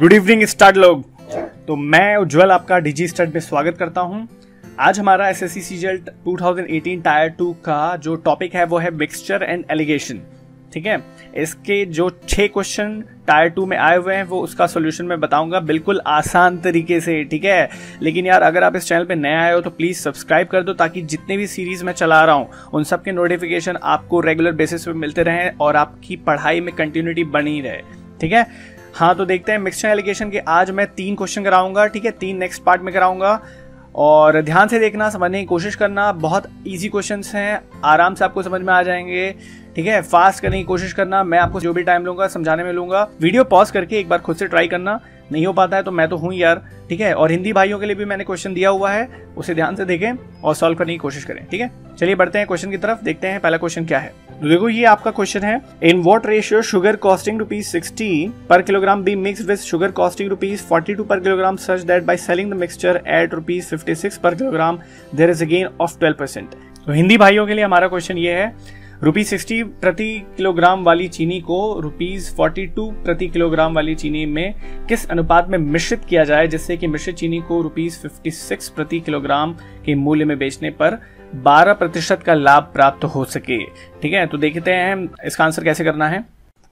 Good evening start लोग तो मैं उज्ज्वल आपका डीजी स्टार्ट में स्वागत करता हूं आज हमारा S S C 2018 tier two का जो टॉपिक है वो है मिक्सचर एंड एलिगेशन ठीक है इसके जो छः क्वेश्चन टायर टू में आए हुए हैं वो उसका सोल्यूशन मैं बताऊंगा बिल्कुल आसान तरीके से ठीक है लेकिन यार अगर आप इस चैनल पे नए आए हो तो प्लीज़ सब्सक्राइब कर दो ताकि जितने भी सीरीज़ मैं चला रहा हूँ उन सब के नोटिफिकेशन आपको रेगुलर बेसिस पे मिलते रहें और आपकी पढ़ाई में कंटिन्यूटी बनी रहे ठीक है हाँ तो देखते हैं मिक्सचर एलिगेशन के आज मैं तीन क्वेश्चन कराऊंगा ठीक है तीन नेक्स्ट पार्ट में कराऊंगा और ध्यान से देखना समझने की कोशिश करना बहुत इजी क्वेश्चंस हैं आराम से आपको समझ में आ जाएंगे ठीक है फास्ट करने की कोशिश करना मैं आपको जो भी टाइम लूंगा समझाने में लूंगा वीडियो पॉज करके एक बार खुद से ट्राई करना नहीं हो पाता है तो मैं तो हूँ यार ठीक है और हिंदी भाइयों के लिए भी मैंने क्वेश्चन दिया हुआ है उसे ध्यान से देखें और सॉल्व करने की कोशिश करें ठीक है चलिए बढ़ते हैं क्वेश्चन की तरफ देखते हैं पहला क्वेश्चन क्या है देखो ये आपका क्वेश्चन है in what ratio sugar costing rupees sixty per kilogram be mix with sugar costing rupees forty two per kilogram such that by selling the mixture at rupees fifty six per kilogram there is again of twelve percent तो हिंदी भाइयों के लिए हमारा question ये है rupees sixty प्रति kilogram वाली चीनी को रुपीज फोर्टी टू प्रति किलोग्राम वाली चीनी में किस अनुपात में मिश्रित किया जाए जिससे कि मिश्रित चीनी को रुपीज फिफ्टी सिक्स प्रति किलोग्राम के मूल्य में बेचने पर 12 प्रतिशत का लाभ प्राप्त हो सके ठीक है तो देखते हैं इसका आंसर कैसे करना है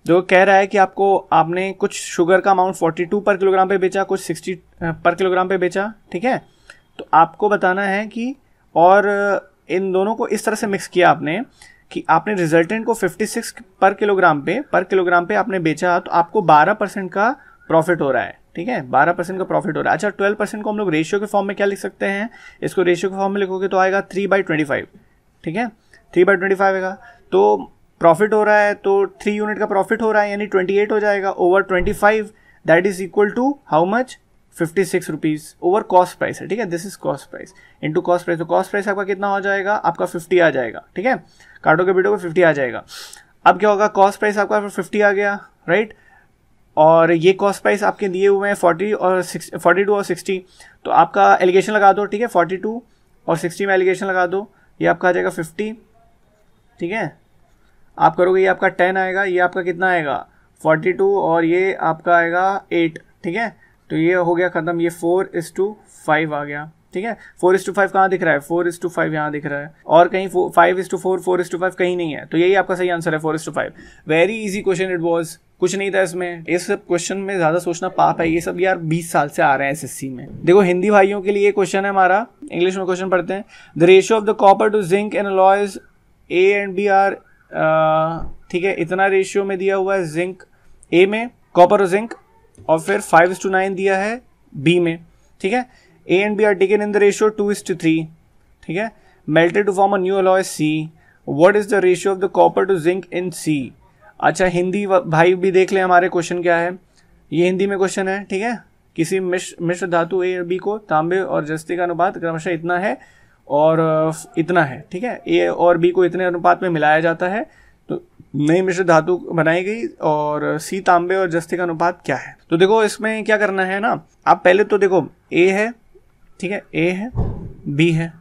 जो कह रहा है कि आपको आपने कुछ शुगर का अमाउंट 42 पर किलोग्राम पे बेचा कुछ 60 पर किलोग्राम पे बेचा ठीक है तो आपको बताना है कि और इन दोनों को इस तरह से मिक्स किया आपने कि आपने रिजल्टेंट को 56 पर किलोग्राम पे पर किलोग्राम पे आपने बेचा तो आपको 12 परसेंट का प्रॉफिट हो रहा है ठीक है बारह परसेंट का प्रॉफिट हो रहा है अच्छा ट्वेल्व परसेंट को हम लोग रेशियो के फॉर्म में क्या लिख सकते हैं इसको रेशियो के फॉर्म में लिखोगे तो आएगा थ्री बाई ट्वेंटी फाइव ठीक है थ्री बाई ट्वेंटी फाइव आएगा तो प्रॉफिट हो रहा है तो थ्री यूनिट का प्रॉफिट हो रहा है यानी ट्वेंटी एट हो जाएगा over twenty five that is equal to how much fifty six rupees over cost price है ठीक है this is cost price into cost price तो कॉस्ट प्राइस आपका कितना हो जाएगा आपका फिफ्टी आ जाएगा ठीक है के बेटो को फिफ्टी आ जाएगा अब क्या होगा कॉस्ट प्राइस आपका फिफ्टी आ गया राइट right? और ये कॉस्ट प्राइस आपके दिए हुए हैं फोर्टी और फोर्टी टू और सिक्सटी तो आपका एलिगेशन लगा दो ठीक है फोर्टी टू और सिक्सटी में एलिगेशन लगा दो ये आपका आ जाएगा फिफ्टी ठीक है आप करोगे ये आपका टेन आएगा ये आपका कितना आएगा फोर्टी टू और ये आपका आएगा एट ठीक है तो ये हो गया ख़त्म ये फोर इस टू फाइव आ गया ठीक है फोर इस टू फाइव कहाँ दिख रहा है फोर इस टू फाइव यहाँ दिख रहा है और कहीं five is to four four is to five कहीं नहीं है तो यही आपका सही आंसर है four is to five very easy question it was कुछ नहीं था इसमें ये सब क्वेश्चन में ज्यादा सोचना पाप है ये सब यार 20 साल से आ रहे हैं एस में देखो हिंदी भाइयों के लिए क्वेश्चन है हमारा इंग्लिश में क्वेश्चन पढ़ते हैं the ratio of the copper to zinc and alloys A and B are ठीक है इतना रेशियो में दिया हुआ है जिंक ए में कॉपर और जिंक और फिर फाइव टू नाइन दिया है बी में ठीक है A and B are taken in the ratio two is to three ठीक है melted to form a new alloy C what is the ratio of the copper to zinc in C अच्छा हिंदी भाई भी देख लें हमारे क्वेश्चन क्या है ये हिंदी में क्वेश्चन है ठीक है किसी मिश्र मिश्र धातु ए और बी को तांबे और जस्ते का अनुपात क्रमशः इतना है और इतना है ठीक है ए और बी को इतने अनुपात में मिलाया जाता है तो नई मिश्र धातु बनाई गई और सी तांबे और जस्ते का अनुपात क्या है तो देखो इसमें क्या करना है ना आप पहले तो देखो ए है ठीक है ए है बी है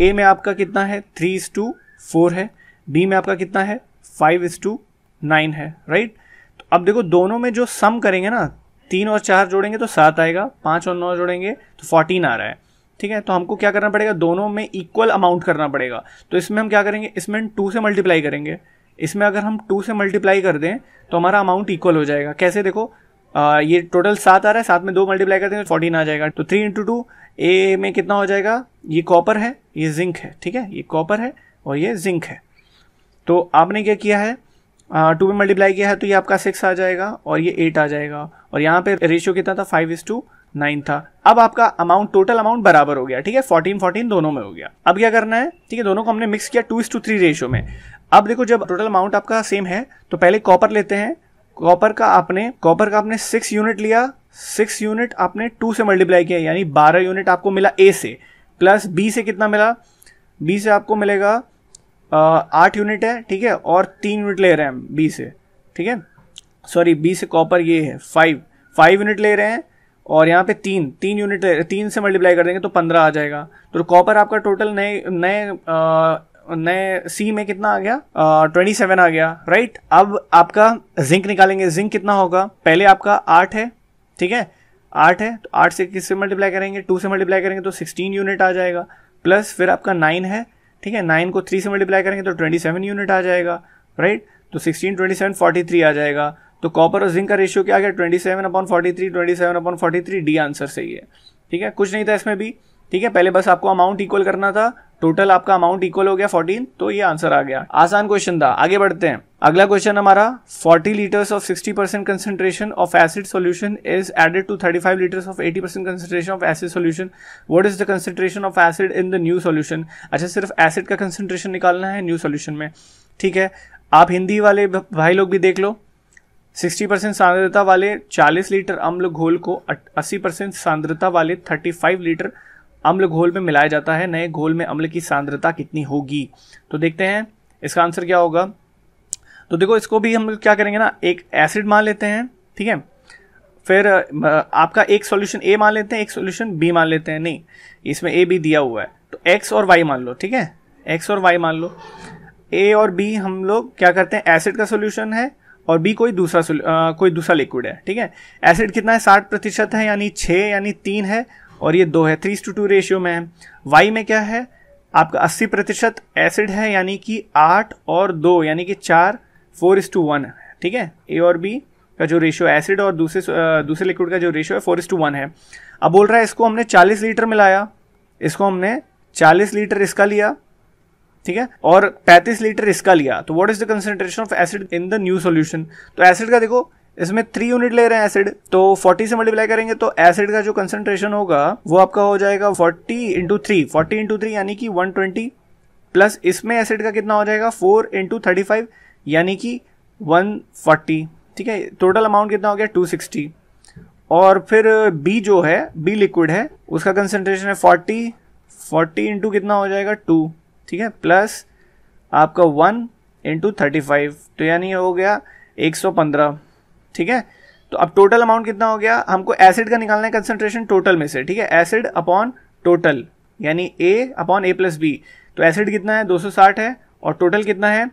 ए में आपका कितना है थ्री इज टू फोर है बी में आपका कितना है फाइव इज टू नाइन है राइट तो अब देखो दोनों में जो सम करेंगे ना तीन और चार जोड़ेंगे तो सात आएगा पाँच और नौ जोड़ेंगे तो फोर्टीन आ रहा है ठीक है तो हमको क्या करना पड़ेगा दोनों में इक्वल अमाउंट करना पड़ेगा तो इसमें हम क्या करेंगे इसमें टू से मल्टीप्लाई करेंगे इसमें अगर हम टू से मल्टीप्लाई कर दें तो हमारा अमाउंट इक्वल हो जाएगा कैसे देखो आ, ये टोटल सात आ रहा है सात में दो मल्टीप्लाई कर देंगे फोर्टीन तो आ जाएगा तो थ्री इंटू टू ए में कितना हो जाएगा ये कॉपर है ये जिंक है ठीक है ये कॉपर है और ये जिंक है तो आपने क्या किया है टू में मल्टीप्लाई किया है तो ये आपका सिक्स आ जाएगा और ये एट आ जाएगा और यहाँ पे रेशियो कितना था फाइव इज टू नाइन था अब आपका अमाउंट टोटल अमाउंट बराबर हो गया ठीक है फोर्टीन फोर्टीन दोनों में हो गया अब क्या करना है ठीक है दोनों को हमने मिक्स किया two is to three ratio में अब देखो जब टोटल अमाउंट आपका सेम है तो पहले कॉपर लेते हैं कॉपर का आपने कॉपर का आपने सिक्स यूनिट लिया सिक्स यूनिट आपने टू से मल्टीप्लाई किया यानी बारह यूनिट आपको मिला ए से प्लस बी से कितना मिला बी से आपको मिलेगा आठ यूनिट है ठीक है और तीन यूनिट ले रहे हैं हम बी से ठीक है सॉरी बी से कॉपर ये है फाइव फाइव यूनिट ले रहे हैं और यहाँ पे तीन तीन यूनिट ले तीन से मल्टीप्लाई कर देंगे तो पंद्रह आ जाएगा तो कॉपर आपका टोटल नए नए नए सी में कितना आ गया ट्वेंटी सेवन आ गया राइट अब आपका जिंक निकालेंगे जिंक कितना होगा पहले आपका आठ है ठीक है आठ है तो आठ से किस से मल्टीप्लाई करेंगे टू से मल्टीप्लाई करेंगे तो सिक्सटीन यूनिट आ जाएगा प्लस फिर आपका नाइन है ठीक है नाइन को थ्री से मल्टीप्लाई करेंगे तो ट्वेंटी सेवन यूनिट आ जाएगा राइट तो sixteen twenty seven forty three आ जाएगा तो कॉपर और जिंक का रेशियो क्या गया twenty seven upon forty three twenty seven upon forty three D answer सही है ठीक है कुछ नहीं था इसमें भी ठीक है पहले बस आपको अमाउंट इक्वल करना था टोटल आपका अमाउंट इक्वल हो गया फोर्टीन तो ये आंसर आ गया आसान क्वेश्चन था आगे बढ़ते हैं अगला क्वेश्चन हमारा forty litres of sixty percent concentration of acid solution is added to thirty five litres of eighty percent concentration of acid solution what is the concentration of acid in the new solution अच्छा सिर्फ acid का concentration निकालना है new solution में ठीक है आप हिंदी वाले भाई लोग भी देख लो 60 परसेंट सांद्रता वाले 40 लीटर अम्ल घोल को 80 परसेंट सांद्रता वाले 35 लीटर अम्ल घोल में मिलाया जाता है नए घोल में अम्ल की सांद्रता कितनी होगी तो देखते हैं इसका आंसर क्या होगा तो देखो इसको भी हम क्या करेंगे ना एक एसिड मान लेते हैं ठीक है फिर आपका एक सॉल्यूशन ए मान लेते हैं एक सॉल्यूशन बी मान लेते हैं नहीं इसमें ए बी दिया हुआ है तो एक्स और वाई मान लो ठीक है एक्स और वाई मान लो ए और बी हम लोग क्या करते हैं एसिड का सोल्यूशन है और बी कोई दूसरा आ, कोई दूसरा लिक्विड है ठीक है एसिड कितना है साठ प्रतिशत है यानी छः यानी तीन है और ये दो है थ्री टू टू रेशियो में है वाई में क्या है आपका अस्सी प्रतिशत एसिड है यानी कि आठ और दो यानी कि चार फोर इस टू वन ठीक है ए और बी का जो रेशियो एसिड और दूसरे दूसरे लिक्विड का जो रेशियो है फोर इस टू वन है अब बोल रहा है इसको हमने चालीस लीटर मिलाया इसको हमने चालीस लीटर इसका लिया ठीक है और 35 लीटर इसका लिया तो what is the concentration of acid in the new solution तो एसिड का देखो इसमें थ्री यूनिट ले रहे हैं एसिड तो फोर्टी से मल्टीप्लाई करेंगे तो एसिड का जो कंसेंट्रेशन होगा वो आपका हो जाएगा forty into three forty into three यानी कि वन ट्वेंटी प्लस इसमें एसिड का कितना हो जाएगा फोर इंटू थर्टी फाइव यानी कि वन फोर्टी ठीक है टोटल अमाउंट कितना हो गया टू सिक्सटी और फिर बी जो है बी लिक्विड है उसका कंसेंट्रेशन है फोर्टी फोर्टी इंटू कितना हो जाएगा टू ठीक है प्लस आपका वन इंटू थर्टी फाइव तो यानी हो गया एक सौ पंद्रह ठीक है तो अब टोटल अमाउंट कितना हो गया हमको एसिड का निकालना है कंसेंट्रेशन टोटल में से ठीक है एसिड अपॉन टोटल यानी A upon A plus B तो एसिड कितना है 260 है और टोटल कितना है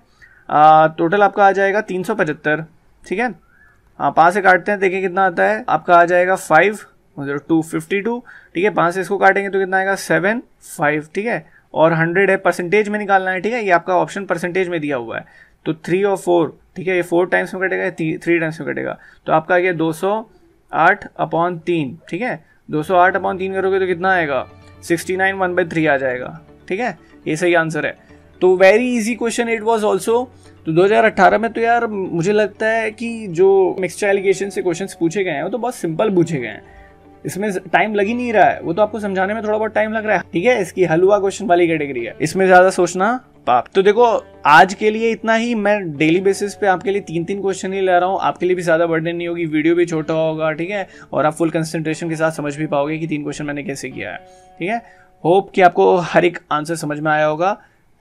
आ, टोटल आपका आ जाएगा 375 ठीक है हाँ पाँच से काटते हैं देखिए कितना आता है आपका आ जाएगा फाइव टू फिफ्टी टू ठीक है पाँच से इसको काटेंगे तो कितना आएगा सेवन फाइव ठीक है और हंड्रेड है परसेंटेज में निकालना है ठीक है ये आपका ऑप्शन परसेंटेज में दिया हुआ है तो थ्री और फोर ठीक है ये फोर टाइम्स में कटेगा थ्री टाइम्स में कटेगा तो आपका आ गया दो सौ आठ अपॉन तीन ठीक है दो सौ आठ अपॉन तीन करोगे तो कितना आएगा sixty nine one by three आ जाएगा ठीक है ये सही आंसर है तो very easy question it was also तो 2018 में तो यार मुझे लगता है कि जो मिक्सचर एलिगेशन से क्वेश्चंस पूछे गए हैं वो तो बहुत सिंपल पूछे गए हैं इसमें टाइम लग ही नहीं रहा है वो तो आपको समझाने में थोड़ा बहुत टाइम लग रहा है ठीक है इसकी हलवा क्वेश्चन वाली कैटेगरी है इसमें ज़्यादा सोचना पाप तो देखो आज के लिए इतना ही मैं डेली बेसिस पे आपके लिए तीन तीन क्वेश्चन ही ले रहा हूँ आपके लिए भी ज़्यादा बर्डन नहीं होगी वीडियो भी छोटा होगा ठीक है और आप फुल कंसंट्रेशन के साथ समझ भी पाओगे कि तीन क्वेश्चन मैंने कैसे किया है ठीक है होप कि आपको हर एक आंसर समझ में आया होगा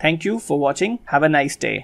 thank you for watching have a nice day